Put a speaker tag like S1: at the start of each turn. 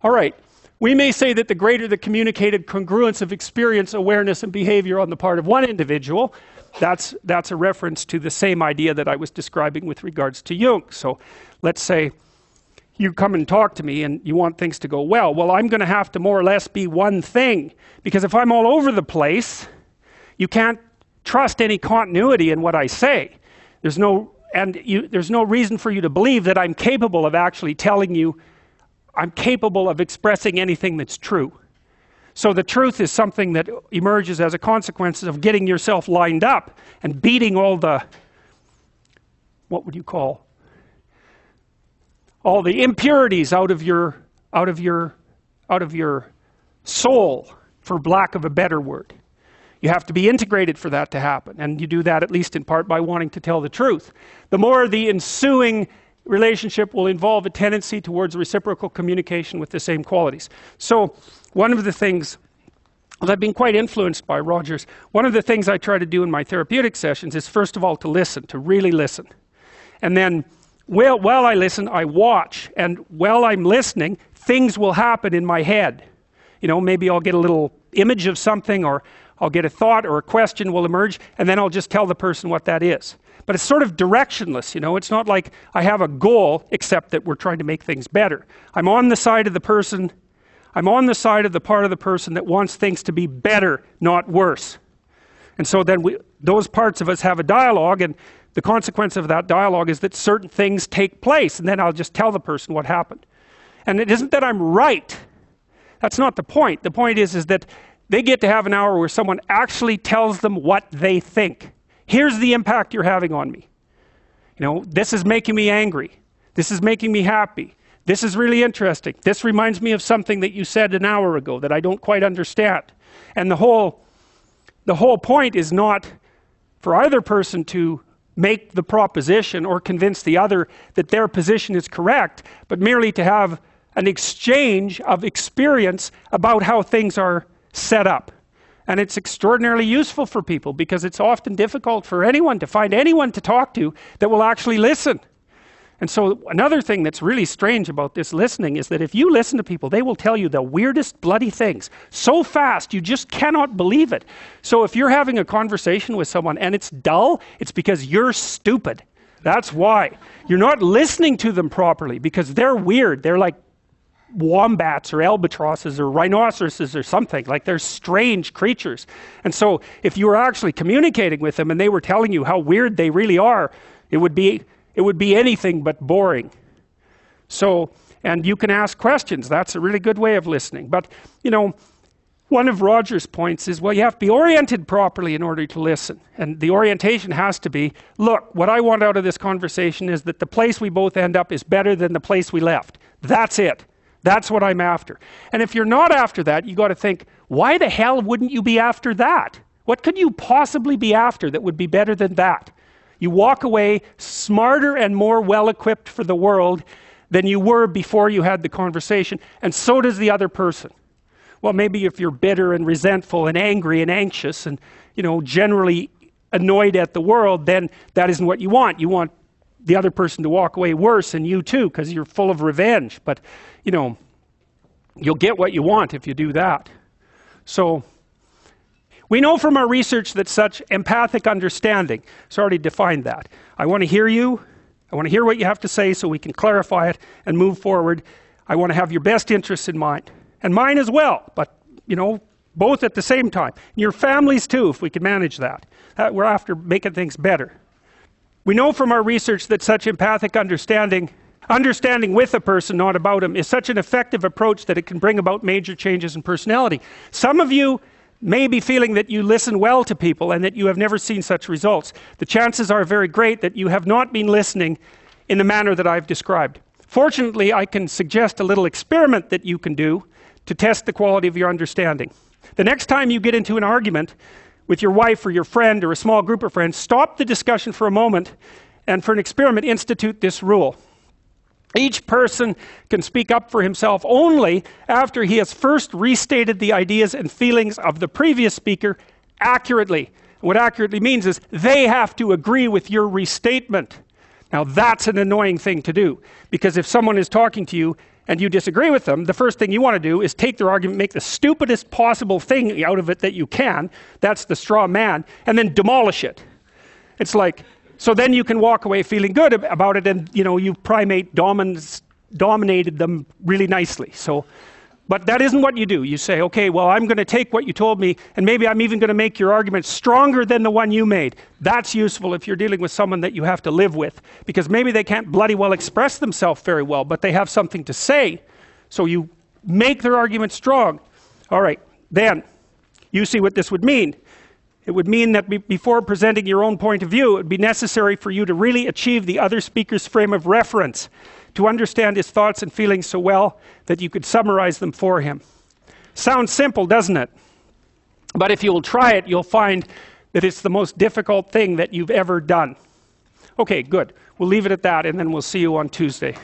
S1: All right, we may say that the greater the communicated congruence of experience, awareness, and behavior on the part of one individual, that's, that's a reference to the same idea that I was describing with regards to Jung. So let's say you come and talk to me and you want things to go well. Well, I'm going to have to more or less be one thing because if I'm all over the place, you can't trust any continuity in what I say. There's no, and you, there's no reason for you to believe that I'm capable of actually telling you I'm capable of expressing anything that's true. So the truth is something that emerges as a consequence of getting yourself lined up and beating all the, what would you call, all the impurities out of your, out of your, out of your soul, for lack of a better word. You have to be integrated for that to happen. And you do that at least in part by wanting to tell the truth. The more the ensuing relationship will involve a tendency towards reciprocal communication with the same qualities. So, one of the things that I've been quite influenced by Rogers, one of the things I try to do in my therapeutic sessions is first of all to listen, to really listen. And then while, while I listen, I watch. And while I'm listening, things will happen in my head. You know, maybe I'll get a little image of something, or I'll get a thought or a question will emerge, and then I'll just tell the person what that is. But it's sort of directionless, you know. It's not like I have a goal, except that we're trying to make things better. I'm on the side of the person, I'm on the side of the part of the person that wants things to be better, not worse. And so then we, those parts of us have a dialogue, and the consequence of that dialogue is that certain things take place, and then I'll just tell the person what happened. And it isn't that I'm right, that's not the point. The point is, is that they get to have an hour where someone actually tells them what they think. Here's the impact you're having on me. You know, this is making me angry. This is making me happy. This is really interesting. This reminds me of something that you said an hour ago that I don't quite understand. And the whole the whole point is not for either person to make the proposition or convince the other that their position is correct, but merely to have an exchange of experience about how things are set up. And it's extraordinarily useful for people because it's often difficult for anyone to find anyone to talk to that will actually listen. And so, another thing that's really strange about this listening is that if you listen to people, they will tell you the weirdest bloody things so fast you just cannot believe it. So, if you're having a conversation with someone and it's dull, it's because you're stupid. That's why. You're not listening to them properly because they're weird. They're like wombats or albatrosses or rhinoceroses or something. Like they're strange creatures. And so if you were actually communicating with them and they were telling you how weird they really are, it would be it would be anything but boring. So and you can ask questions. That's a really good way of listening. But you know, one of Roger's points is well, you have to be oriented properly in order to listen. And the orientation has to be look, what I want out of this conversation is that the place we both end up is better than the place we left. That's it. That's what I'm after. And if you're not after that, you got to think, why the hell wouldn't you be after that? What could you possibly be after that would be better than that? You walk away smarter and more well equipped for the world than you were before you had the conversation, and so does the other person. Well, maybe if you're bitter and resentful and angry and anxious and, you know, generally annoyed at the world, then that isn't what you want. You want the other person to walk away worse and you too because you're full of revenge. But, you know, you'll get what you want if you do that. So, we know from our research that such empathic understanding, it's already defined that. I want to hear you. I want to hear what you have to say so we can clarify it and move forward. I want to have your best interests in mind and mine as well, but you know, both at the same time. And your families too, if we can manage that. that we're after making things better. We know from our research that such empathic understanding, understanding with a person, not about him, is such an effective approach that it can bring about major changes in personality. Some of you may be feeling that you listen well to people and that you have never seen such results. The chances are very great that you have not been listening in the manner that I've described. Fortunately, I can suggest a little experiment that you can do to test the quality of your understanding. The next time you get into an argument, with your wife or your friend or a small group of friends, stop the discussion for a moment and for an experiment, institute this rule. Each person can speak up for himself only after he has first restated the ideas and feelings of the previous speaker accurately. What accurately means is they have to agree with your restatement. Now, that's an annoying thing to do because if someone is talking to you and you disagree with them, the first thing you want to do is take their argument, make the stupidest possible thing out of it that you can. That's the straw man, and then demolish it. It's like, so then you can walk away feeling good about it, and you know, you primate domin- dominated them really nicely. So, but that isn't what you do. You say, okay, well, I'm going to take what you told me, and maybe I'm even going to make your argument stronger than the one you made. That's useful if you're dealing with someone that you have to live with, because maybe they can't bloody well express themselves very well, but they have something to say. So you make their argument strong. All right, then you see what this would mean. It would mean that before presenting your own point of view, it would be necessary for you to really achieve the other speaker's frame of reference, to understand his thoughts and feelings so well that you could summarize them for him. Sounds simple, doesn't it? But if you will try it, you'll find that it's the most difficult thing that you've ever done. Okay, good. We'll leave it at that, and then we'll see you on Tuesday.